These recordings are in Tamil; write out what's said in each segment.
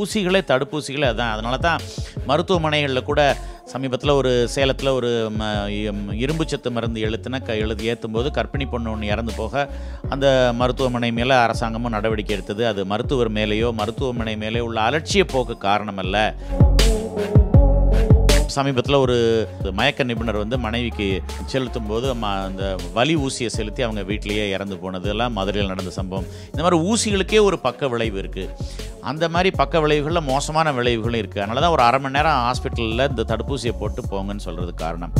ஊசிகளே தடுப்பூசிகளே அதான் அதனால தான் மருத்துவமனைகளில் கூட சமீபத்தில் ஒரு சேலத்தில் ஒரு இரும்பு சத்து மருந்து எழுத்துன க எழுதி ஏற்றும் போது கர்ப்பிணி பொண்ணு ஒன்று இறந்து போக அந்த மருத்துவமனை மேலே அரசாங்கமும் நடவடிக்கை எடுத்தது அது மருத்துவர் மேலேயோ மருத்துவமனை மேலே உள்ள அலட்சிய போக்கு காரணமல்ல சமீபத்தில் ஒரு மயக்க நிபுணர் வந்து மனைவிக்கு செலுத்தும் போது அந்த வலி ஊசியை செலுத்தி அவங்க வீட்டிலேயே இறந்து போனது எல்லாம் மதுரையில் நடந்த சம்பவம் இந்த மாதிரி ஊசிகளுக்கே ஒரு பக்க விளைவு இருக்குது அந்த மாதிரி பக்க விளைவுகளில் மோசமான விளைவுகளும் இருக்குது அதனால தான் ஒரு அரை மணி நேரம் ஹாஸ்பிட்டலில் இந்த தடுப்பூசியை போட்டு போங்கன்னு சொல்கிறதுக்கு காரணம்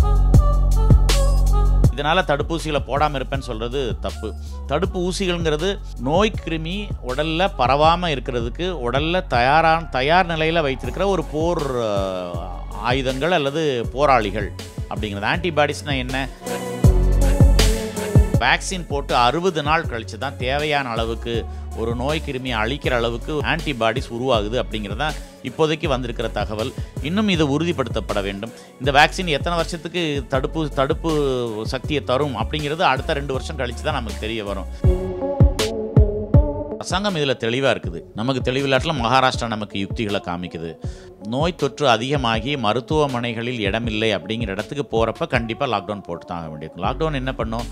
இதனால் தடுப்பூசிகளை போடாமல் இருப்பேன்னு சொல்கிறது தப்பு தடுப்பு ஊசிகள்ங்கிறது நோய் கிருமி உடலில் பரவாமல் இருக்கிறதுக்கு உடலில் தயாரான தயார் நிலையில் வைத்திருக்கிற ஒரு போர் ஆயுதங்கள் அல்லது போராளிகள் அப்படிங்கிறது ஆன்டிபாடிஸ்னால் என்ன வேக்சின் போட்டு அறுபது நாள் கழித்து தான் தேவையான அளவுக்கு ஒரு நோய் கிருமியை அழிக்கிற அளவுக்கு ஆன்டிபாடிஸ் உருவாகுது அப்படிங்கிறத இப்போதைக்கு வந்திருக்கிற தகவல் இன்னும் இது உறுதிப்படுத்தப்பட வேண்டும் இந்த வேக்சின் எத்தனை வருஷத்துக்கு தடுப்பு தடுப்பு சக்தியை தரும் அப்படிங்கிறது அடுத்த ரெண்டு வருஷம் கழித்து தான் நமக்கு தெரிய வரும் அரசாங்கம் இதில் தெளிவாக இருக்குது நமக்கு தெளிவில்லாட்டில் மகாராஷ்டிரா நமக்கு யுக்திகளை காமிக்குது நோய் தொற்று அதிகமாகி மருத்துவமனைகளில் இடமில்லை அப்படிங்கிற இடத்துக்கு போகிறப்ப கண்டிப்பாக லாக்டவுன் போட்டு தாங்க வேண்டியிருக்கும் லாக்டவுன் என்ன பண்ணும்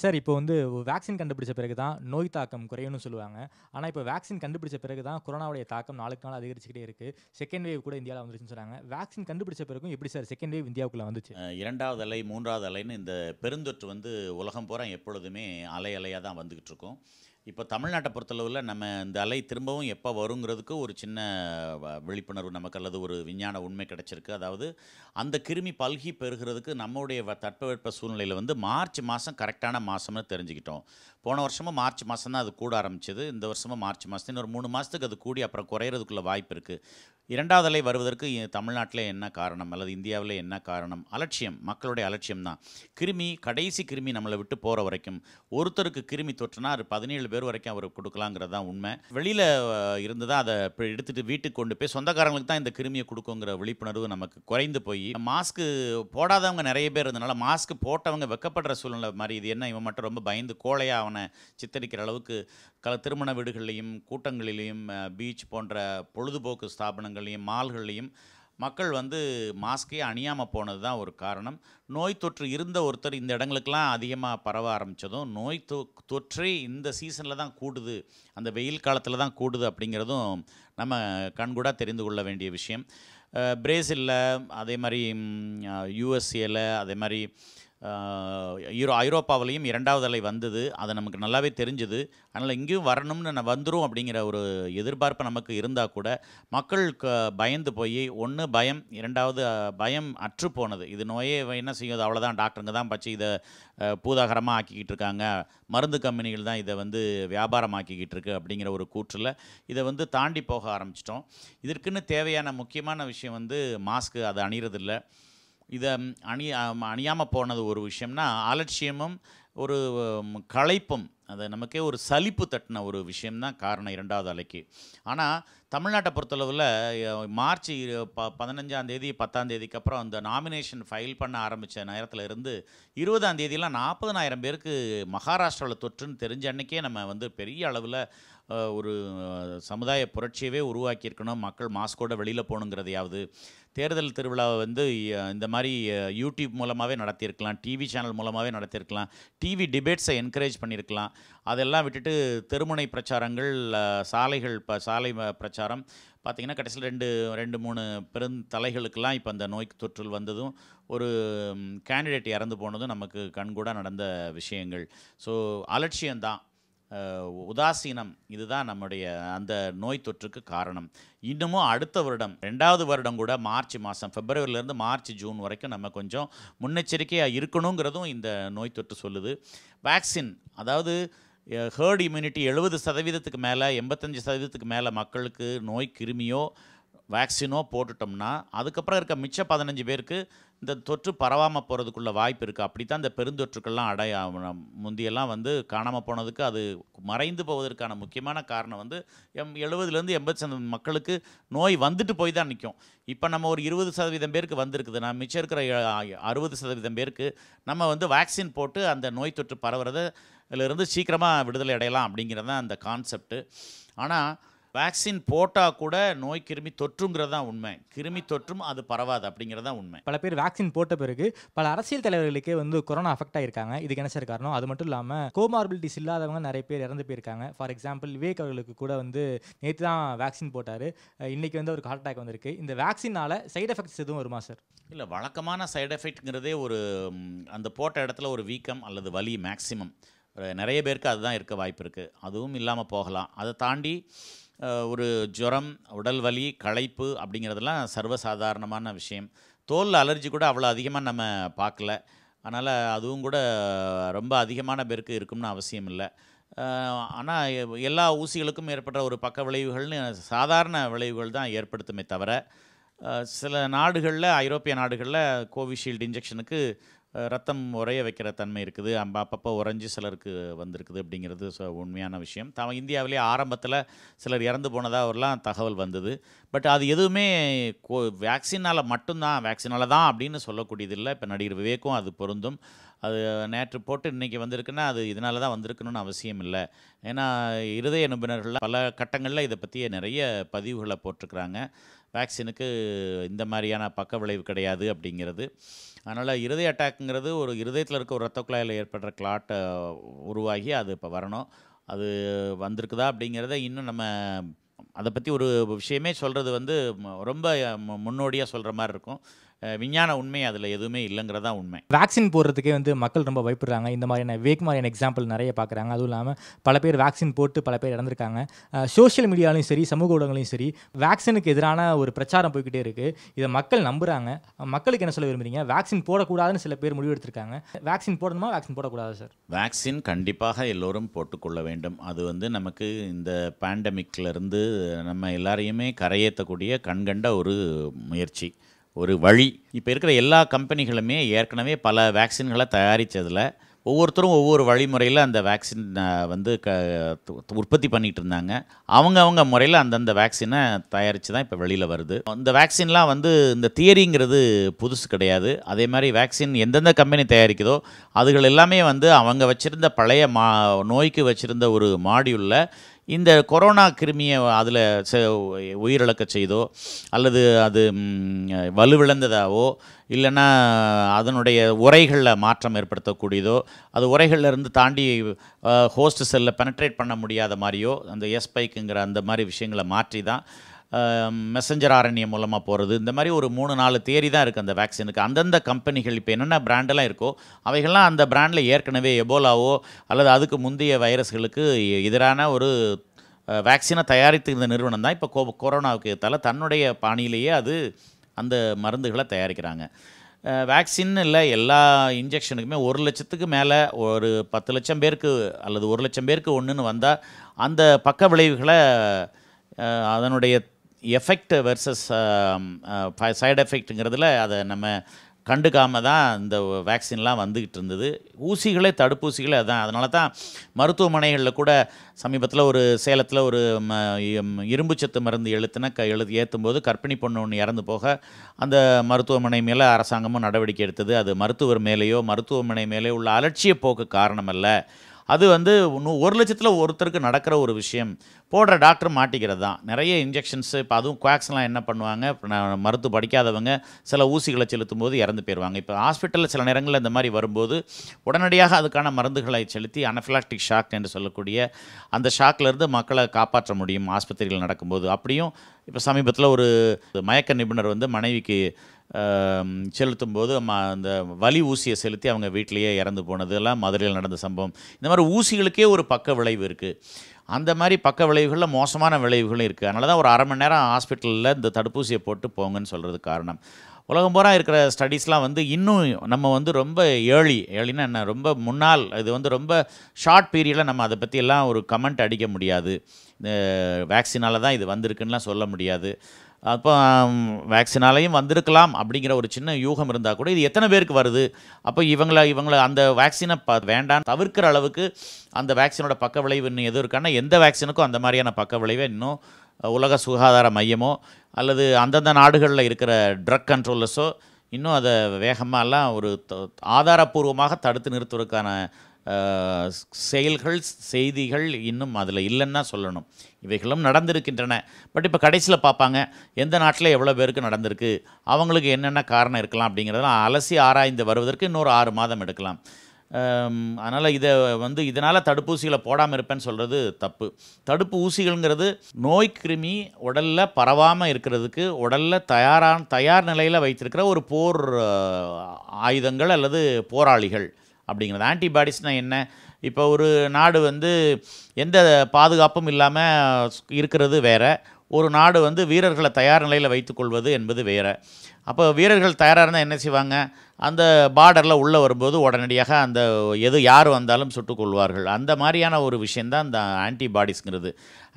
சார் இப்போ வந்து வேக்சின் கண்டுபிடிச்ச பிறகு தான் நோய் தாக்கம் குறையும்னு சொல்லுவாங்க ஆனால் இப்போ வேக்சின் கண்டுபிடிச்ச பிறகு தான் கொரோனாவுடைய தாக்கம் நாளுக்கு நாள் அதிகரிச்சுக்கிட்டே இருக்குது செகண்ட் வேவ் கூட இந்தியாவில் வந்துருச்சுன்னு சொல்கிறாங்க வேக்சின் கண்டுபிடிச்ச பிறகும் எப்படி சார் செகண்ட் வேவ் இந்தியாவுக்குள்ளே வந்துச்சு இரண்டாவது அலை மூன்றாவது அலைன்னு இந்த பெருந்தொற்று வந்து உலகம் பூரா எப்பொழுதுமே அலை அலையாக தான் வந்துக்கிட்டு இருக்கும் இப்போ தமிழ்நாட்டை பொறுத்தளவில் நம்ம இந்த அலை திரும்பவும் எப்போ வருங்கிறதுக்கு ஒரு சின்ன விழிப்புணர்வு நமக்கு அல்லது ஒரு விஞ்ஞான உண்மை கிடச்சிருக்கு அதாவது அந்த கிருமி பல்கி பெறுகிறதுக்கு நம்முடைய தட்பவெட்ப சூழ்நிலையில் வந்து மார்ச் மாதம் கரெக்டான மாதம்னு தெரிஞ்சுக்கிட்டோம் போன வருஷமும் மார்ச் மாதம் தான் அது கூட ஆரம்பிச்சது இந்த வருஷமும் மார்ச் மாதம் இன்னொரு மூணு மாதத்துக்கு அது கூடி அப்புறம் குறையிறதுக்குள்ள வாய்ப்பு இருக்குது இரண்டாவது அலை வருவதற்கு தமிழ்நாட்டில் என்ன காரணம் அல்லது இந்தியாவில் என்ன காரணம் அலட்சியம் மக்களுடைய அலட்சியம் தான் கிருமி கடைசி கிருமி நம்மளை விட்டு போகிற வரைக்கும் ஒருத்தருக்கு கிருமி தொற்றுனா அது பதினேழு பேர் வரைக்கும் அவர் கொடுக்கலாங்கிறது தான் உண்மை வெளியில் இருந்து தான் அதை எடுத்துகிட்டு வீட்டுக்கு கொண்டு போய் சொந்தக்காரங்களுக்கு தான் இந்த கிருமியை கொடுக்குங்கிற விழிப்புணர்வு நமக்கு குறைந்து போய் மாஸ்க்கு போடாதவங்க நிறைய பேர் இருந்தனால மாஸ்க் போட்டவங்க வெக்கப்படுற சூழ்நிலை மாதிரி இது என்ன இவன் மட்டும் ரொம்ப பயந்து கோழையாக அவனை சித்தரிக்கிற அளவுக்கு கல திருமண வீடுகள்லேயும் கூட்டங்களிலேயும் பீச் போன்ற பொழுதுபோக்கு ஸ்தாபனங்கள்லேயும் மால்கள்லேயும் மக்கள் வந்து மாஸ்கே அணியாமல் போனது தான் ஒரு காரணம் நோய் தொற்று இருந்த ஒருத்தர் இந்த இடங்களுக்கெல்லாம் அதிகமாக பரவ ஆரம்பித்ததும் நோய் தொ தொற்றே இந்த சீசனில் தான் கூடுது அந்த வெயில் காலத்தில் தான் கூடுது அப்படிங்கிறதும் நம்ம கண்கூடாக தெரிந்து கொள்ள வேண்டிய விஷயம் பிரேசிலில் அதே மாதிரி யூஎஸ்ஏல அதே மாதிரி ஈரோ ஐரோப்பாவிலையும் இரண்டாவது அலை வந்தது அதை நமக்கு நல்லாவே தெரிஞ்சுது அதனால் இங்கேயும் வரணும்னு நான் வந்துடும் அப்படிங்கிற ஒரு எதிர்பார்ப்பு நமக்கு இருந்தால் கூட மக்கள் க பயந்து போய் ஒன்று பயம் இரண்டாவது பயம் அற்று போனது இது நோயே என்ன செய்யுது அவ்வளோதான் டாக்டருங்க தான் பச்சை இதை பூதாகரமாக ஆக்கிக்கிட்டு இருக்காங்க மருந்து கம்பெனிகள் தான் இதை வந்து வியாபாரம் ஆக்கிக்கிட்டு இருக்கு அப்படிங்கிற ஒரு கூற்றில் இதை வந்து தாண்டி போக ஆரம்பிச்சிட்டோம் இதற்குன்னு தேவையான முக்கியமான விஷயம் வந்து மாஸ்க்கு அதை அணிகிறதில்லை இதை அணி அணியாமல் போனது ஒரு விஷயம்னா அலட்சியமும் ஒரு களைப்பும் அது நமக்கே ஒரு சலிப்பு தட்டின ஒரு விஷயம்தான் காரணம் இரண்டாவது அலைக்கு ஆனால் தமிழ்நாட்டை பொறுத்தளவில் மார்ச் ப பத்தாம் தேதிக்கு அப்புறம் அந்த நாமினேஷன் ஃபைல் பண்ண ஆரம்பித்த நேரத்தில் இருந்து இருபதாந்தேதியெலாம் நாற்பதனாயிரம் பேருக்கு மகாராஷ்டிராவில் தொற்றுன்னு தெரிஞ்ச அன்னைக்கே நம்ம வந்து பெரிய அளவில் ஒரு சமுதாய புரட்சியவே உருவாக்கியிருக்கணும் மக்கள் மாஸ்கோட வெளியில் போகணுங்கிறதையாவது தேர்தல் திருவிழாவை வந்து இந்த மாதிரி யூடியூப் மூலமாகவே நடத்தியிருக்கலாம் டிவி சேனல் மூலமாகவே நடத்தியிருக்கலாம் டிவி டிபேட்ஸை என்கரேஜ் பண்ணியிருக்கலாம் அதெல்லாம் விட்டுட்டு தெருமுனை பிரச்சாரங்கள் சாலைகள் இப்போ சாலை பிரச்சாரம் பார்த்திங்கன்னா கடைசியில் ரெண்டு ரெண்டு மூணு பெருந்தலைகளுக்கெல்லாம் இப்போ அந்த நோய் தொற்றுல் வந்ததும் ஒரு கேண்டிடேட் இறந்து போனதும் நமக்கு கண்கூடாக நடந்த விஷயங்கள் ஸோ அலட்சியம்தான் உதாசீனம் இதுதான் நம்முடைய அந்த நோய் தொற்றுக்கு காரணம் இன்னமும் அடுத்த வருடம் ரெண்டாவது வருடம் கூட மார்ச் மாதம் பிப்ரவரியிலேருந்து மார்ச் ஜூன் வரைக்கும் நம்ம கொஞ்சம் முன்னெச்சரிக்கையாக இருக்கணுங்கிறதும் இந்த நோய் தொற்று சொல்லுது வேக்சின் அதாவது ஹேர்ட் இம்யூனிட்டி எழுபது சதவீதத்துக்கு மேலே எண்பத்தஞ்சு சதவீதத்துக்கு மேலே மக்களுக்கு நோய் கிருமியோ வேக்சினோ போட்டுட்டோம்னா அதுக்கப்புறம் இருக்க மிச்ச பதினஞ்சு பேருக்கு இந்த தொற்று பரவாமல் போகிறதுக்குள்ள வாய்ப்பு இருக்குது அப்படி தான் இந்த பெருந்தொற்றுக்கள்லாம் அடைய முந்தியெல்லாம் வந்து காணாமல் போனதுக்கு அது மறைந்து போவதற்கான முக்கியமான காரணம் வந்து எம் எழுபதுலேருந்து எண்பது சதவீதம் மக்களுக்கு நோய் வந்துட்டு போய் தான் நிற்கும் இப்போ நம்ம ஒரு இருபது சதவீதம் பேருக்கு வந்திருக்குது நான் மிச்சம் இருக்கிற அறுபது சதவீதம் பேருக்கு நம்ம வந்து வேக்சின் போட்டு அந்த நோய் தொற்று பரவுறத சீக்கிரமாக விடுதலை அடையலாம் அப்படிங்கிறது தான் அந்த கான்செப்ட்டு ஆனால் வேக்சின் போட்டால் கூட நோய் கிருமி தொற்றுங்கிறது தான் உண்மை கிருமி தொற்றும் அது பரவாது அப்படிங்கிறது தான் உண்மை பல பேர் வேக்சின் போட்ட பிறகு பல அரசியல் தலைவர்களுக்கே வந்து கொரோனா அஃபெக்ட் ஆகிருக்காங்க இதுக்கு என்ன சார் காரணம் அது மட்டும் இல்லாமல் கோமார்பிலிட்டிஸ் இல்லாதவங்க நிறைய பேர் இறந்து போயிருக்காங்க ஃபார் எக்ஸாம்பிள் விவேக் அவர்களுக்கு கூட வந்து நேற்று தான் வேக்சின் போட்டார் இன்றைக்கி வந்து ஒரு ஹார்ட் அட்டாக் வந்திருக்கு இந்த வேக்சினால் சைடு எஃபெக்ட்ஸ் எதுவும் வருமா சார் இல்லை வழக்கமான சைடு எஃபெக்ட்ங்கிறதே ஒரு அந்த போட்ட இடத்துல ஒரு வீக்கம் அல்லது வலி மேக்சிமம் நிறைய பேருக்கு அதுதான் இருக்க வாய்ப்பு இருக்குது அதுவும் இல்லாமல் போகலாம் அதை தாண்டி ஒரு ஜுரம் உடல் வலி களைப்பு அப்படிங்கிறதெல்லாம் சர்வசாதாரணமான விஷயம் தோல் அலர்ஜி கூட அவ்வளோ அதிகமாக நம்ம பார்க்கல அதனால் அதுவும் கூட ரொம்ப அதிகமான பேருக்கு இருக்கும்னு அவசியம் இல்லை ஆனால் எல்லா ஊசிகளுக்கும் ஏற்படுற ஒரு பக்க விளைவுகள்னு சாதாரண விளைவுகள் தான் ஏற்படுத்துமே தவிர சில நாடுகளில் ஐரோப்பிய நாடுகளில் கோவிஷீல்டு இன்ஜெக்ஷனுக்கு ரத்தம் உறைய வைக்கிற தன்மை இருக்குது அம்ப அப்பப்போ உறைஞ்சி சிலருக்கு வந்திருக்குது அப்படிங்கிறது உண்மையான விஷயம் தாம் இந்தியாவிலே ஆரம்பத்தில் சிலர் இறந்து போனதாக எல்லாம் தகவல் வந்தது பட் அது எதுவுமே கோ வேக்சினால் மட்டும்தான் வேக்சினால் தான் அப்படின்னு சொல்லக்கூடியதில்லை இப்போ நடிகர் விவேக்கும் அது பொருந்தும் அது நேற்று போட்டு இன்றைக்கி வந்திருக்குன்னா அது இதனால தான் வந்திருக்கணும்னு அவசியம் இல்லை ஏன்னா இருதய நிபுணர்கள்லாம் பல கட்டங்களில் இதை பற்றிய நிறைய பதிவுகளை போட்டிருக்கிறாங்க வேக்சினுக்கு இந்த மாதிரியான பக்க விளைவு கிடையாது அப்படிங்கிறது அதனால் இருதய அட்டாக்குங்கிறது ஒரு இருதயத்தில் இருக்க ஒரு ரத்த குழாயில் ஏற்படுற கிளாட்டை உருவாகி அது இப்போ வரணும் அது வந்திருக்குதா அப்படிங்கிறத இன்னும் நம்ம அதை பற்றி ஒரு விஷயமே சொல்கிறது வந்து ரொம்ப முன்னோடியாக சொல்கிற மாதிரி இருக்கும் விஞ்ஞான உண்மை அதில் எதுவுமே இல்லைங்கிறதா உண்மை வேக்சின் போடுறதுக்கே வந்து மக்கள் ரொம்ப பயப்படுறாங்க இந்த மாதிரியான வேக் மாதிரியான எக்ஸாம்பிள் நிறைய பார்க்குறாங்க அதுவும் இல்லாமல் பல பேர் வேக்சின் போட்டு பல பேர் இறந்துருக்காங்க சோஷியல் மீடியாலையும் சரி சமூக ஊடகங்களையும் சரி வேக்சினுக்கு எதிரான ஒரு பிரச்சாரம் போய்கிட்டே இருக்குது இதை மக்கள் நம்புகிறாங்க மக்களுக்கு என்ன சொல்ல விரும்புகிறீங்க வேக்சின் போடக்கூடாதுன்னு சில பேர் முடிவு எடுத்திருக்காங்க வேக்சின் போடணுமா வேக்சின் போடக்கூடாது சார் வேக்சின் கண்டிப்பாக எல்லோரும் போட்டுக்கொள்ள வேண்டும் அது வந்து நமக்கு இந்த பேண்டமிக்லேருந்து நம்ம எல்லாரையுமே கரையேற்றக்கூடிய கண்கண்ட ஒரு முயற்சி ஒரு வழி இப்போ இருக்கிற எல்லா கம்பெனிகளுமே ஏற்கனவே பல வேக்சின்களை தயாரித்ததில் ஒவ்வொருத்தரும் ஒவ்வொரு வழிமுறையில் அந்த வேக்சின் வந்து க உற்பத்தி பண்ணிகிட்டு இருந்தாங்க அவங்க அவங்க முறையில் அந்தந்த வேக்சினை தயாரித்து தான் இப்போ வெளியில் வருது இந்த வேக்சின்லாம் வந்து இந்த தியரிங்கிறது புதுசு கிடையாது அதே மாதிரி வேக்சின் எந்தெந்த கம்பெனி தயாரிக்குதோ அதுகள் எல்லாமே வந்து அவங்க வச்சுருந்த பழைய மா நோய்க்கு வச்சுருந்த ஒரு மாடியூலில் இந்த கொரோனா கிருமியை அதில் உயிரிழக்க செய்தோ அல்லது அது வலுவிழந்ததாவோ இல்லைன்னா அதனுடைய உரைகளில் மாற்றம் ஏற்படுத்தக்கூடியதோ அது உரைகளில் இருந்து தாண்டி ஹோஸ்ட் செல்லில் பெனட்ரேட் பண்ண முடியாத மாதிரியோ அந்த எஸ்பைக்குங்கிற அந்த மாதிரி விஷயங்களை மாற்றி தான் மெசஞ்சர் ஆரண்யம் மூலமாக போகிறது இந்த மாதிரி ஒரு மூணு நாலு தேரி தான் இருக்குது அந்த வேக்சினுக்கு அந்தந்த கம்பெனிகள் இப்போ என்னென்ன பிராண்டெல்லாம் இருக்கோ அவைகள்லாம் அந்த பிராண்டில் ஏற்கனவே எபோலாவோ அல்லது அதுக்கு முந்தைய வைரஸ்களுக்கு எதிரான ஒரு வேக்சினை தயாரித்து இந்த நிறுவனம் தான் இப்போ கோ கொரோனாவுக்கு ஏற்றால தன்னுடைய பாணியிலேயே அது அந்த மருந்துகளை தயாரிக்கிறாங்க வேக்சின் இல்லை எல்லா இன்ஜெக்ஷனுக்குமே ஒரு லட்சத்துக்கு மேலே ஒரு பத்து லட்சம் பேருக்கு அல்லது ஒரு லட்சம் பேருக்கு ஒன்றுன்னு வந்தால் அந்த பக்க விளைவுகளை அதனுடைய எஃபெக்ட் வெர்சஸ் சைடு எஃபெக்ட்டுங்கிறதுல அதை நம்ம கண்டுக்காமல் தான் இந்த வேக்சின்லாம் வந்துக்கிட்டு இருந்தது ஊசிகளே தடுப்பூசிகளே அதான் அதனால தான் மருத்துவமனைகளில் கூட சமீபத்தில் ஒரு சேலத்தில் ஒரு இரும்புச்சத்து மருந்து எழுத்துன க எழுதி ஏற்றும்போது கற்பிணி பொண்ணு ஒன்று இறந்து போக அந்த மருத்துவமனை மேலே அரசாங்கமும் நடவடிக்கை எடுத்தது அது மருத்துவர் மேலேயோ மருத்துவமனை மேலேயோ உள்ள அலட்சிய போக்கு காரணமல்ல அது வந்து ஒரு லட்சத்தில் ஒருத்தருக்கு நடக்கிற ஒரு விஷயம் போடுற டாக்டர் மாட்டிக்கிறது தான் நிறைய இன்ஜெக்ஷன்ஸு இப்போ அதுவும் குவாக்ஸ்லாம் என்ன பண்ணுவாங்க மருத்து படிக்காதவங்க சில ஊசிகளை செலுத்தும் போது இறந்து போயிடுவாங்க இப்போ ஹாஸ்பிட்டலில் சில நேரங்களில் இந்த மாதிரி வரும்போது உடனடியாக அதுக்கான மருந்துகளை செலுத்தி அனஃபிலாக்டிக் ஷாக் என்று சொல்லக்கூடிய அந்த ஷாக்லேருந்து மக்களை காப்பாற்ற முடியும் ஆஸ்பத்திரிகள் நடக்கும்போது அப்படியும் இப்போ சமீபத்தில் ஒரு மயக்க நிபுணர் வந்து மனைவிக்கு செலுத்தும் போது அந்த வலி ஊசியை செலுத்தி அவங்க வீட்டிலேயே இறந்து போனது எல்லாம் மதுரையில் நடந்த சம்பவம் இந்த மாதிரி ஊசிகளுக்கே ஒரு பக்க விளைவு இருக்குது அந்த மாதிரி பக்க விளைவுகளில் மோசமான விளைவுகளும் இருக்குது அதனால தான் ஒரு அரை மணி நேரம் ஹாஸ்பிட்டலில் இந்த தடுப்பூசியை போட்டு போங்கன்னு சொல்கிறது காரணம் உலகம் பூரா இருக்கிற ஸ்டடீஸ்லாம் வந்து இன்னும் நம்ம வந்து ரொம்ப ஏழி ஏழினா என்ன ரொம்ப முன்னால் இது வந்து ரொம்ப ஷார்ட் பீரியடில் நம்ம அதை பற்றியெல்லாம் ஒரு கமெண்ட் அடிக்க முடியாது இந்த வேக்சினால் தான் இது வந்திருக்குன்னெலாம் சொல்ல முடியாது அப்போ வேக்சினாலையும் வந்திருக்கலாம் அப்படிங்கிற ஒரு சின்ன யூகம் இருந்தால் கூட இது எத்தனை பேருக்கு வருது அப்போ இவங்களை இவங்களை அந்த வேக்சினை ப வேண்டாம் தவிர்க்கிற அளவுக்கு அந்த வேக்சினோட பக்க விளைவு இன்னும் எதுவும் இருக்கான்னா எந்த வேக்சினுக்கும் அந்த மாதிரியான பக்க விளைவை இன்னும் உலக சுகாதார மையமோ அல்லது அந்தந்த நாடுகளில் இருக்கிற ட்ரக் கண்ட்ரோலர்ஸோ இன்னும் அதை வேகமாக எல்லாம் ஒரு ஆதாரபூர்வமாக தடுத்து நிறுத்துவதற்கான செயல்கள் செய்திகள் இன்னும் அதில் இல்லைன்னா சொல்லணும் இவைகளும் நடந்திருக்கின்றன பட் இப்போ கடைசியில் பார்ப்பாங்க எந்த நாட்டில் எவ்வளோ பேருக்கு நடந்திருக்கு அவங்களுக்கு என்னென்ன காரணம் இருக்கலாம் அப்படிங்கிறதெல்லாம் அலசி ஆராய்ந்து வருவதற்கு இன்னொரு ஆறு மாதம் எடுக்கலாம் அதனால் இதை வந்து இதனால் தடுப்பூசிகளை போடாமல் இருப்பேன்னு சொல்கிறது தப்பு தடுப்பு ஊசிகள்ங்கிறது நோய் கிருமி உடலில் பரவாமல் இருக்கிறதுக்கு உடலில் தயாரான தயார் நிலையில் வைத்திருக்கிற ஒரு போர் ஆயுதங்கள் அல்லது போராளிகள் அப்படிங்கிறது ஆன்டிபாடிஸ்னால் என்ன இப்போ ஒரு நாடு வந்து எந்த பாதுகாப்பும் இல்லாமல் இருக்கிறது வேறு ஒரு நாடு வந்து வீரர்களை தயார் நிலையில் வைத்துக்கொள்வது என்பது வேறு அப்போ வீரர்கள் தயாராக இருந்தால் என்ன செய்வாங்க அந்த பார்டரில் உள்ளே வரும்போது உடனடியாக அந்த எது யார் வந்தாலும் சுட்டுக்கொள்வார்கள் அந்த மாதிரியான ஒரு விஷயந்தான் அந்த ஆன்டிபாடிஸ்ங்கிறது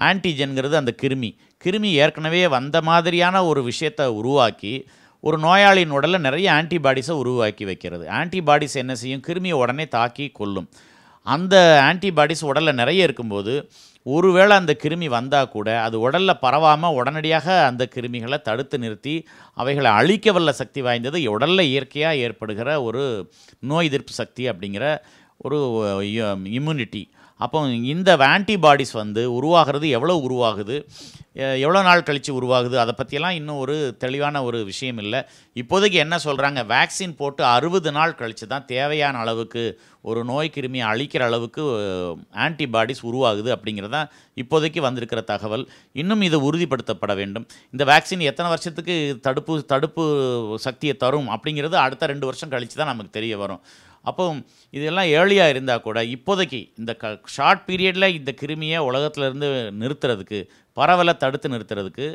ஆன்டிஜென்கிறது அந்த கிருமி கிருமி ஏற்கனவே வந்த மாதிரியான ஒரு விஷயத்தை உருவாக்கி ஒரு நோயாளியின் உடலில் நிறைய ஆன்டிபாடிஸை உருவாக்கி வைக்கிறது ஆன்டிபாடிஸ் என்ன செய்யும் கிருமியை உடனே தாக்கி கொள்ளும் அந்த ஆன்டிபாடிஸ் உடலில் நிறைய இருக்கும்போது ஒருவேளை அந்த கிருமி வந்தால் கூட அது உடலில் பரவாமல் உடனடியாக அந்த கிருமிகளை தடுத்து நிறுத்தி அவைகளை அழிக்க வல்ல சக்தி வாய்ந்தது உடலில் இயற்கையாக ஏற்படுகிற ஒரு நோய் எதிர்ப்பு சக்தி அப்படிங்கிற ஒரு இம்யூனிட்டி அப்போ இந்த ஆன்டிபாடிஸ் வந்து உருவாகிறது எவ்வளோ உருவாகுது எவ்வளோ நாள் கழித்து உருவாகுது அதை பற்றியெல்லாம் இன்னும் ஒரு தெளிவான ஒரு விஷயம் இல்லை இப்போதைக்கு என்ன சொல்கிறாங்க வேக்சின் போட்டு அறுபது நாள் கழித்து தான் தேவையான அளவுக்கு ஒரு நோய் கிருமியை அழிக்கிற அளவுக்கு ஆன்டிபாடிஸ் உருவாகுது அப்படிங்கிறதான் இப்போதைக்கு வந்திருக்கிற தகவல் இன்னும் இது உறுதிப்படுத்தப்பட வேண்டும் இந்த வேக்சின் எத்தனை வருஷத்துக்கு தடுப்பு தடுப்பு சக்தியை தரும் அப்படிங்கிறது அடுத்த ரெண்டு வருஷம் கழித்து தான் நமக்கு தெரிய வரும் அப்போ இதெல்லாம் ஏர்லியாக இருந்தால் கூட இப்போதைக்கு இந்த க ஷார்ட் பீரியடில் இந்த கிருமியை உலகத்திலேருந்து நிறுத்துறதுக்கு பரவலை தடுத்து நிறுத்துறதுக்கு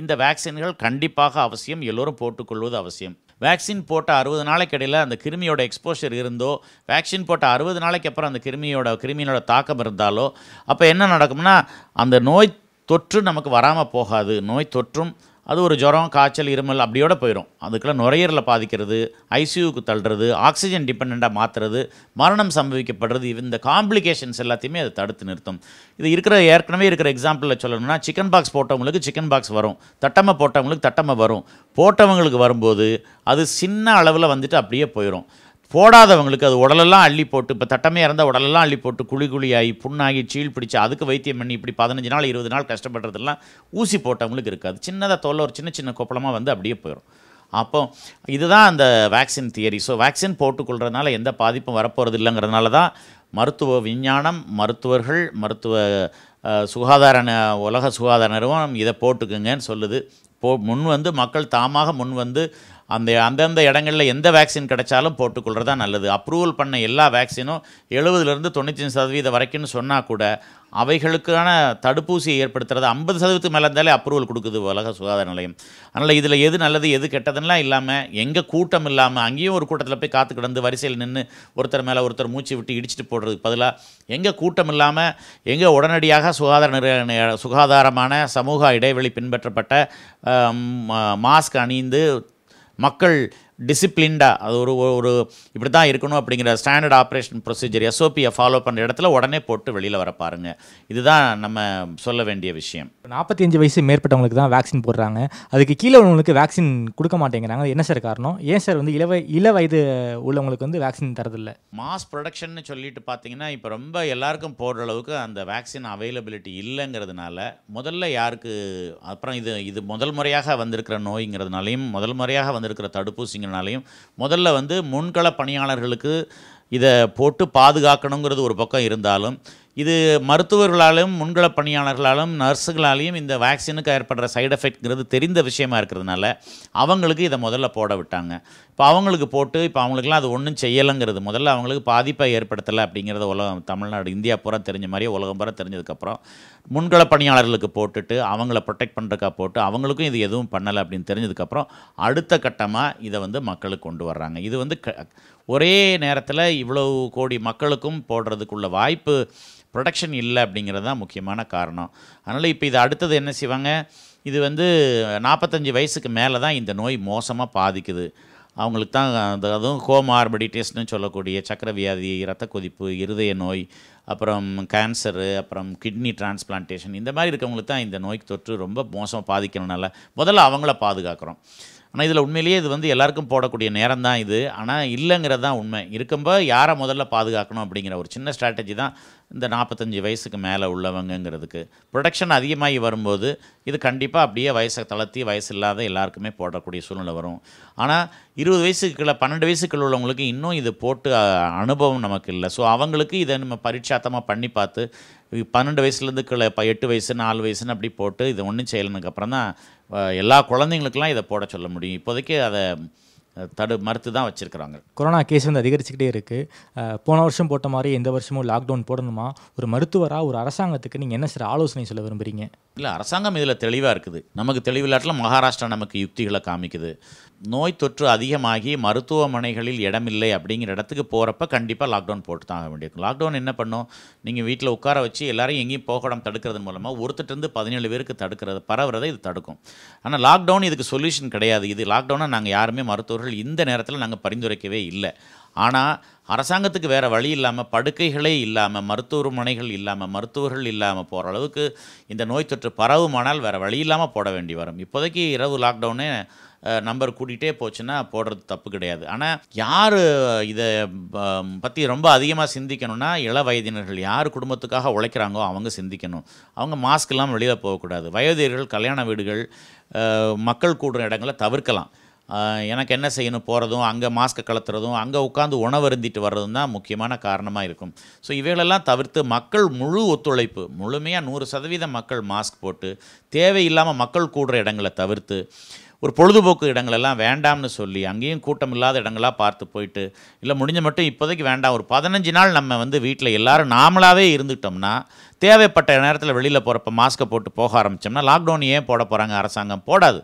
இந்த வேக்சின்கள் கண்டிப்பாக அவசியம் எல்லோரும் போட்டுக்கொள்வது அவசியம் வேக்சின் போட்ட அறுபது நாளைக்கு இடையில் அந்த கிருமியோட எக்ஸ்போஷர் இருந்தோ வேக்சின் போட்ட அறுபது நாளைக்கு அப்புறம் அந்த கிருமியோட கிருமியினோட தாக்கம் இருந்தாலோ அப்போ என்ன நடக்கும்னா அந்த நோய் தொற்று நமக்கு வராமல் போகாது நோய் தொற்றும் அது ஒரு ஜுரம் காய்ச்சல் இருமல் அப்படியோட போயிடும் அதுக்கெல்லாம் நுரையீரலில் பாதிக்கிறது ஐசியூக்கு தள்ளுறது ஆக்சிஜன் டிபெண்ட்டாக மாற்றுறது மரணம் சம்பவிக்கப்படுறது இந்த காம்ப்ளிகேஷன்ஸ் எல்லாத்தையுமே அதை தடுத்து நிறுத்தும் இது இருக்கிற ஏற்கனவே இருக்கிற எக்ஸாம்பிளில் சொல்லணும்னா சிக்கன் பாக்ஸ் போட்டவங்களுக்கு சிக்கன் பாக்ஸ் வரும் தட்டம்மை போட்டவங்களுக்கு தட்டம்மை வரும் போட்டவங்களுக்கு வரும்போது அது சின்ன அளவில் வந்துட்டு அப்படியே போயிடும் போடாதவங்களுக்கு அது உடலெல்லாம் அள்ளி போட்டு இப்போ தட்டமே இறந்த உடலெல்லாம் அள்ளி போட்டு குழி குழியாகி புண்ணாகி சீல் பிடிச்சி அதுக்கு வைத்தியம் பண்ணி இப்படி பதினஞ்சு நாள் இருபது நாள் கஷ்டப்படுறதெல்லாம் ஊசி போட்டவங்களுக்கு இருக்காது சின்னதாக தோல் ஒரு சின்ன சின்ன கொப்பளமாக வந்து அப்படியே போயிடும் அப்போ இதுதான் அந்த வேக்சின் தியரி ஸோ வேக்சின் போட்டுக்கொள்கிறதுனால எந்த பாதிப்பும் வரப்போகிறது இல்லைங்கிறதுனால தான் மருத்துவ விஞ்ஞானம் மருத்துவர்கள் மருத்துவ சுகாதார உலக சுகாதார நிறுவனம் இதை போட்டுக்குங்கன்னு சொல்லுது போ முன் வந்து மக்கள் தாமாக முன் வந்து அந்த அந்தந்த இடங்களில் எந்த வேக்சின் கிடைச்சாலும் போட்டுக்கொள்கிறது தான் நல்லது அப்ரூவல் பண்ண எல்லா வேக்சினும் எழுபதுலேருந்து தொண்ணூற்றி சதவீதம் வரைக்கும்னு சொன்னால் கூட அவைகளுக்கான தடுப்பூசியை ஏற்படுத்துறது ஐம்பது சதவீதத்துக்கு மேலே இருந்தாலே அப்ரூவல் கொடுக்குது உலக சுகாதார நிலையம் அதனால் இதில் எது நல்லது எது கெட்டதுலாம் இல்லாமல் எங்கே கூட்டம் இல்லாமல் அங்கேயும் ஒரு கூட்டத்தில் போய் காத்து கிடந்து வரிசையில் நின்று ஒருத்தர் மேலே ஒருத்தர் மூச்சு விட்டு இடிச்சிட்டு போடுறதுக்கு பதிலாக எங்கே கூட்டம் இல்லாமல் எங்கே உடனடியாக சுகாதார சுகாதாரமான சமூக இடைவெளி பின்பற்றப்பட்ட மாஸ்க் அணிந்து மக்கள் டிசிப்ளின்டாக அது ஒரு ஒரு இப்படி தான் இருக்கணும் அப்படிங்கிற ஸ்டாண்டர்ட் ஆப்ரேஷன் ப்ரொசீஜர் எஸ்ஓபியை ஃபாலோ பண்ணுற இடத்துல உடனே போட்டு வெளியில் வர பாருங்கள் இதுதான் நம்ம சொல்ல வேண்டிய விஷயம் நாற்பத்தி அஞ்சு வயசு மேற்பட்டவங்களுக்கு தான் வேக்சின் போடுறாங்க அதுக்கு கீழே உள்ளவங்களுக்கு வேக்சின் கொடுக்க மாட்டேங்கிறாங்க என்ன சார் காரணம் ஏன் சார் வந்து இளவ இள வயது உள்ளவங்களுக்கு வந்து வேக்சின் தரதில்ல மாஸ் ப்ரொடக்ஷன் சொல்லிட்டு பார்த்தீங்கன்னா இப்போ ரொம்ப எல்லாருக்கும் போடுற அளவுக்கு அந்த வேக்சின் அவைலபிலிட்டி இல்லைங்கிறதுனால முதல்ல யாருக்கு அப்புறம் இது இது முதல் முறையாக வந்திருக்கிற நோய்ங்கிறதுனாலையும் முதல் முறையாக வந்திருக்கிற தடுப்பூசிங்க அப்படிங்கிறனாலையும் முதல்ல வந்து முன்கள பணியாளர்களுக்கு இதை போட்டு பாதுகாக்கணுங்கிறது ஒரு பக்கம் இருந்தாலும் இது மருத்துவர்களாலும் முன்களப் பணியாளர்களாலும் நர்ஸுகளாலையும் இந்த வேக்சினுக்கு ஏற்படுற சைடு எஃபெக்ட்ங்கிறது தெரிந்த விஷயமா இருக்கிறதுனால அவங்களுக்கு இதை முதல்ல போட விட்டாங்க இப்போ அவங்களுக்கு போட்டு இப்போ அவங்களுக்குலாம் அது ஒன்றும் செய்யலைங்கிறது முதல்ல அவங்களுக்கு பாதிப்பை ஏற்படுத்தலை அப்படிங்கிறத உலகம் தமிழ்நாடு இந்தியா பூரா தெரிஞ்ச மாதிரி உலகம் பூரா தெரிஞ்சதுக்கப்புறம் முன்களப் பணியாளர்களுக்கு போட்டுட்டு அவங்கள ப்ரொடெக்ட் பண்ணுறக்கா போட்டு அவங்களுக்கும் இது எதுவும் பண்ணலை அப்படின்னு தெரிஞ்சதுக்கப்புறம் அடுத்த கட்டமாக இதை வந்து மக்களுக்கு கொண்டு வர்றாங்க இது வந்து ஒரே நேரத்தில் இவ்வளவு கோடி மக்களுக்கும் போடுறதுக்குள்ள வாய்ப்பு ப்ரொடக்ஷன் இல்லை அப்படிங்கிறது தான் முக்கியமான காரணம் அதனால் இப்போ இது அடுத்தது என்ன செய்வாங்க இது வந்து நாற்பத்தஞ்சு வயசுக்கு மேலே தான் இந்த நோய் மோசமாக பாதிக்குது அவங்களுக்கு தான் அந்த அதுவும் கோமார்பிடிட்டிஸ்னு சொல்லக்கூடிய சக்கர வியாதி இரத்த கொதிப்பு இருதய நோய் அப்புறம் கேன்சரு அப்புறம் கிட்னி டிரான்ஸ்பிளான்டேஷன் இந்த மாதிரி இருக்கவங்களுக்கு தான் இந்த நோய்க்கு தொற்று ரொம்ப மோசமாக பாதிக்கிறனால முதல்ல அவங்கள பாதுகாக்கிறோம் ஆனால் இதில் உண்மையிலேயே இது வந்து எல்லாருக்கும் போடக்கூடிய நேரம் தான் இது ஆனால் இல்லைங்கிறது தான் உண்மை இருக்கும்போது யாரை முதல்ல பாதுகாக்கணும் அப்படிங்கிற ஒரு சின்ன ஸ்ட்ராட்டஜி தான் இந்த நாற்பத்தஞ்சு வயசுக்கு மேலே உள்ளவங்கிறதுக்கு ப்ரொடக்ஷன் அதிகமாகி வரும்போது இது கண்டிப்பாக அப்படியே வயசை தளர்த்தி வயசு இல்லாத எல்லாருக்குமே போடக்கூடிய சூழ்நிலை வரும் ஆனால் இருபது வயசுக்கு கீழே பன்னெண்டு வயசுக்குள்ள உள்ளவங்களுக்கு இன்னும் இது போட்டு அனுபவம் நமக்கு இல்லை ஸோ அவங்களுக்கு இதை நம்ம பரிட்சாத்தமாக பண்ணி பார்த்து பன்னெண்டு வயசுலேருந்து கீழே இப்போ எட்டு வயசு நாலு வயசுன்னு அப்படி போட்டு இது ஒன்றும் செய்யலனுக்கு அப்புறம் தான் எல்லா குழந்தைங்களுக்கெல்லாம் இதை போட சொல்ல முடியும் இப்போதைக்கு அதை தடு மறுத்து தான் வச்சுருக்கிறாங்க கொரோனா கேஸ் வந்து அதிகரிச்சுக்கிட்டே இருக்குது போன வருஷம் போட்ட மாதிரி எந்த வருஷமும் லாக்டவுன் போடணுமா ஒரு மருத்துவராக ஒரு அரசாங்கத்துக்கு நீங்கள் என்ன சார் ஆலோசனை சொல்ல விரும்புகிறீங்க இல்லை அரசாங்கம் இதில் தெளிவாக இருக்குது நமக்கு தெளிவில்லாட்டில் மகாராஷ்டிரா நமக்கு யுக்திகளை காமிக்குது நோய் தொற்று அதிகமாகி மருத்துவமனைகளில் இடமில்லை அப்படிங்கிற இடத்துக்கு போகிறப்ப கண்டிப்பாக லாக்டவுன் போட்டு தான் ஆக வேண்டியிருக்கும் லாக்டவுன் என்ன பண்ணும் நீங்கள் வீட்டில் உட்கார வச்சு எல்லாரையும் எங்கேயும் போகக்கூடாம தடுக்கிறது மூலமாக ஒருத்தட்டிருந்து பதினேழு பேருக்கு தடுக்கிறது பரவுறதை இது தடுக்கும் ஆனால் லாக்டவுன் இதுக்கு சொல்யூஷன் கிடையாது இது லாக்டவுனை நாங்கள் யாருமே மருத்துவர்கள் இந்த நேரத்தில் நாங்கள் பரிந்துரைக்கவே இல்லை ஆனால் அரசாங்கத்துக்கு வேறு வழி இல்லாமல் படுக்கைகளே இல்லாமல் மருத்துவமனைகள் இல்லாமல் மருத்துவர்கள் இல்லாமல் போகிற அளவுக்கு இந்த நோய் தொற்று பரவுமானால் வேறு வழி இல்லாமல் போட வேண்டி வரும் இப்போதைக்கு இரவு லாக்டவுனே நம்பர் கூட்டிகிட்டே போச்சுன்னா போடுறது தப்பு கிடையாது ஆனால் யார் இதை பற்றி ரொம்ப அதிகமாக சிந்திக்கணும்னா இள வயதினர்கள் யார் குடும்பத்துக்காக உழைக்கிறாங்களோ அவங்க சிந்திக்கணும் அவங்க மாஸ்க் இல்லாமல் வெளியில் போகக்கூடாது வயோதிகர்கள் கல்யாண வீடுகள் மக்கள் கூடுற இடங்களை தவிர்க்கலாம் எனக்கு என்ன செய்யணும் போகிறதும் அங்கே மாஸ்க்கை கலத்துறதும் அங்கே உட்காந்து உணவருந்திட்டு வர்றதும் தான் முக்கியமான காரணமாக இருக்கும் ஸோ இவைகளெல்லாம் தவிர்த்து மக்கள் முழு ஒத்துழைப்பு முழுமையாக நூறு சதவீதம் மக்கள் மாஸ்க் போட்டு தேவையில்லாமல் மக்கள் கூடுற இடங்களை தவிர்த்து ஒரு பொழுதுபோக்கு இடங்களெல்லாம் வேண்டாம்னு சொல்லி அங்கேயும் கூட்டம் இல்லாத இடங்களாக பார்த்து போயிட்டு இல்லை முடிஞ்ச மட்டும் இப்போதைக்கு வேண்டாம் ஒரு பதினஞ்சு நாள் நம்ம வந்து வீட்டில் எல்லோரும் நாமளாகவே இருந்துட்டோம்னா தேவைப்பட்ட நேரத்தில் வெளியில் போகிறப்ப மாஸ்க்கை போட்டு போக ஆரம்பித்தோம்னா லாக்டவுன் ஏன் போட போகிறாங்க அரசாங்கம் போடாது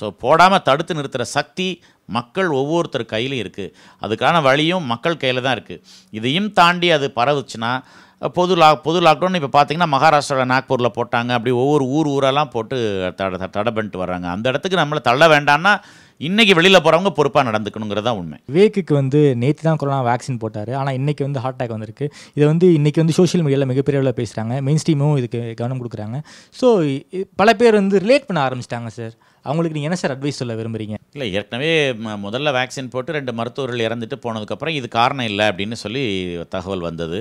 ஸோ போடாமல் தடுத்து நிறுத்துகிற சக்தி மக்கள் ஒவ்வொருத்தர் கையிலையும் இருக்குது அதுக்கான வழியும் மக்கள் கையில் தான் இருக்குது இதையும் தாண்டி அது பரவுச்சுன்னா பொது லாக் பொது லாக்டவுன் இப்போ பார்த்தீங்கன்னா மகாராஷ்டிராவில் நாக்பூரில் போட்டாங்க அப்படி ஒவ்வொரு ஊர் ஊரெல்லாம் போட்டு தட தடை பண்ணிட்டு வர்றாங்க அந்த இடத்துக்கு நம்மளை தள்ள வேண்டாம்னா இன்றைக்கி வெளியில் போகிறவங்க பொறுப்பாக நடந்துக்கணுங்கிறதா உண்மை விவேக்கு வந்து நேற்று தான் கொரோனா வேக்சின் போட்டார் ஆனால் இன்றைக்கி வந்து ஹார்ட் அட்டாக் வந்திருக்கு இதை வந்து இன்றைக்கி வந்து சோஷியல் மீடியாவில் மிகப்பெரிய அளவில் பேசுகிறாங்க மெயின் ஸ்ட்ரீமும் இதுக்கு கவனம் கொடுக்குறாங்க ஸோ பல பேர் வந்து ரிலேட் பண்ண ஆரம்பிச்சிட்டாங்க சார் அவங்களுக்கு நீங்கள் என்ன சார் அட்வைஸ் சொல்ல விரும்புகிறீங்க இல்லை ஏற்கனவே முதல்ல வேக்சின் போட்டு ரெண்டு மருத்துவர்கள் இறந்துட்டு போனதுக்கப்புறம் இது காரணம் இல்லை அப்படின்னு சொல்லி தகவல் வந்தது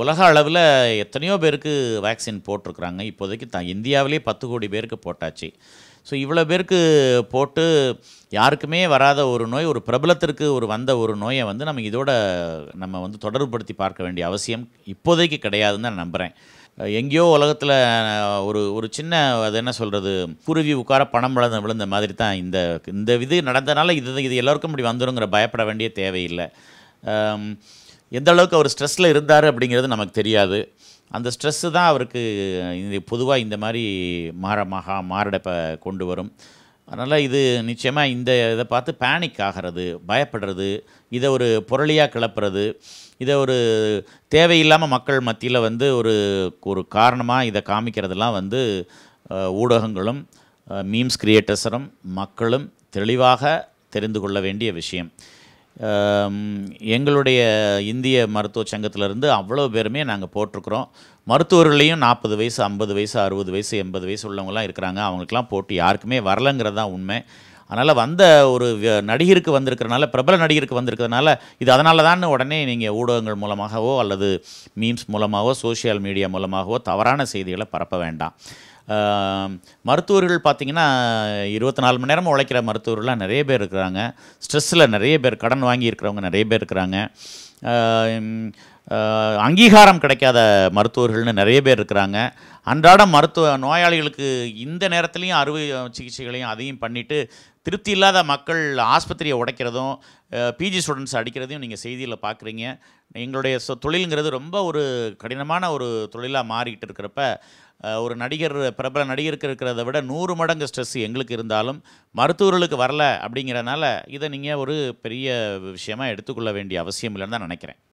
உலக அளவில் எத்தனையோ பேருக்கு வேக்சின் போட்டிருக்கிறாங்க இப்போதைக்கு த இந்தியாவிலே பத்து கோடி பேருக்கு போட்டாச்சு ஸோ இவ்வளோ பேருக்கு போட்டு யாருக்குமே வராத ஒரு நோய் ஒரு பிரபலத்திற்கு ஒரு வந்த ஒரு நோயை வந்து நம்ம இதோட நம்ம வந்து தொடர்புபடுத்தி பார்க்க வேண்டிய அவசியம் இப்போதைக்கு கிடையாதுன்னு நான் நம்புகிறேன் எங்கேயோ உலகத்தில் ஒரு ஒரு சின்ன அது என்ன சொல்கிறது குருவி உட்கார பணம் விழுந்த விழுந்த மாதிரி தான் இந்த இந்த இது நடந்தனால இது இது எல்லோருக்கும் இப்படி வந்துருங்கிற பயப்பட வேண்டிய தேவையில்லை எந்த அளவுக்கு அவர் ஸ்ட்ரெஸ்ஸில் இருந்தார் அப்படிங்கிறது நமக்கு தெரியாது அந்த ஸ்ட்ரெஸ்ஸு தான் அவருக்கு இது பொதுவாக இந்த மாதிரி மாற மகா மாரடைப்பை கொண்டு வரும் அதனால் இது நிச்சயமாக இந்த இதை பார்த்து பேனிக் ஆகிறது பயப்படுறது இதை ஒரு புரளியாக கிளப்புறது இதை ஒரு தேவையில்லாமல் மக்கள் மத்தியில் வந்து ஒரு ஒரு காரணமாக இதை காமிக்கிறதெல்லாம் வந்து ஊடகங்களும் மீம்ஸ் கிரியேட்டர்ஸரும் மக்களும் தெளிவாக தெரிந்து கொள்ள வேண்டிய விஷயம் எங்களுடைய இந்திய மருத்துவ சங்கத்திலேருந்து அவ்வளோ பேருமே நாங்கள் போட்டிருக்கிறோம் மருத்துவர்களையும் நாற்பது வயசு ஐம்பது வயசு அறுபது வயசு எண்பது வயசு உள்ளவங்களாம் இருக்கிறாங்க அவங்களுக்குலாம் போட்டு யாருக்குமே வரலங்கிறது தான் உண்மை அதனால் வந்த ஒரு நடிகருக்கு வந்திருக்கிறனால பிரபல நடிகருக்கு வந்திருக்கிறதுனால இது அதனால தான் உடனே நீங்கள் ஊடகங்கள் மூலமாகவோ அல்லது மீம்ஸ் மூலமாகவோ சோசியல் மீடியா மூலமாகவோ தவறான செய்திகளை பரப்ப வேண்டாம் மருத்துவர்கள் பார்த்திங்கன்னா இருபத்தி நாலு மணி நேரமும் உழைக்கிற மருத்துவர்கள்லாம் நிறைய பேர் இருக்கிறாங்க ஸ்ட்ரெஸ்ஸில் நிறைய பேர் கடன் வாங்கி இருக்கிறவங்க நிறைய பேர் இருக்கிறாங்க அங்கீகாரம் கிடைக்காத மருத்துவர்கள்னு நிறைய பேர் இருக்கிறாங்க அன்றாட மருத்துவ நோயாளிகளுக்கு இந்த நேரத்துலையும் அறுவை சிகிச்சைகளையும் அதையும் பண்ணிவிட்டு திருப்தி இல்லாத மக்கள் ஆஸ்பத்திரியை உடைக்கிறதும் பிஜி ஸ்டூடெண்ட்ஸ் அடிக்கிறதையும் நீங்கள் செய்தியில் பார்க்குறீங்க எங்களுடைய தொழிலுங்கிறது ரொம்ப ஒரு கடினமான ஒரு தொழிலாக மாறிக்கிட்டு இருக்கிறப்ப ஒரு நடிகர் பிரபல நடிகருக்கு இருக்கிறத விட நூறு மடங்கு ஸ்ட்ரெஸ் எங்களுக்கு இருந்தாலும் மருத்துவர்களுக்கு வரல அப்படிங்கிறனால இதை நீங்கள் ஒரு பெரிய விஷயமாக எடுத்துக்கொள்ள வேண்டிய அவசியம் இல்லைன்னு தான் நினைக்கிறேன்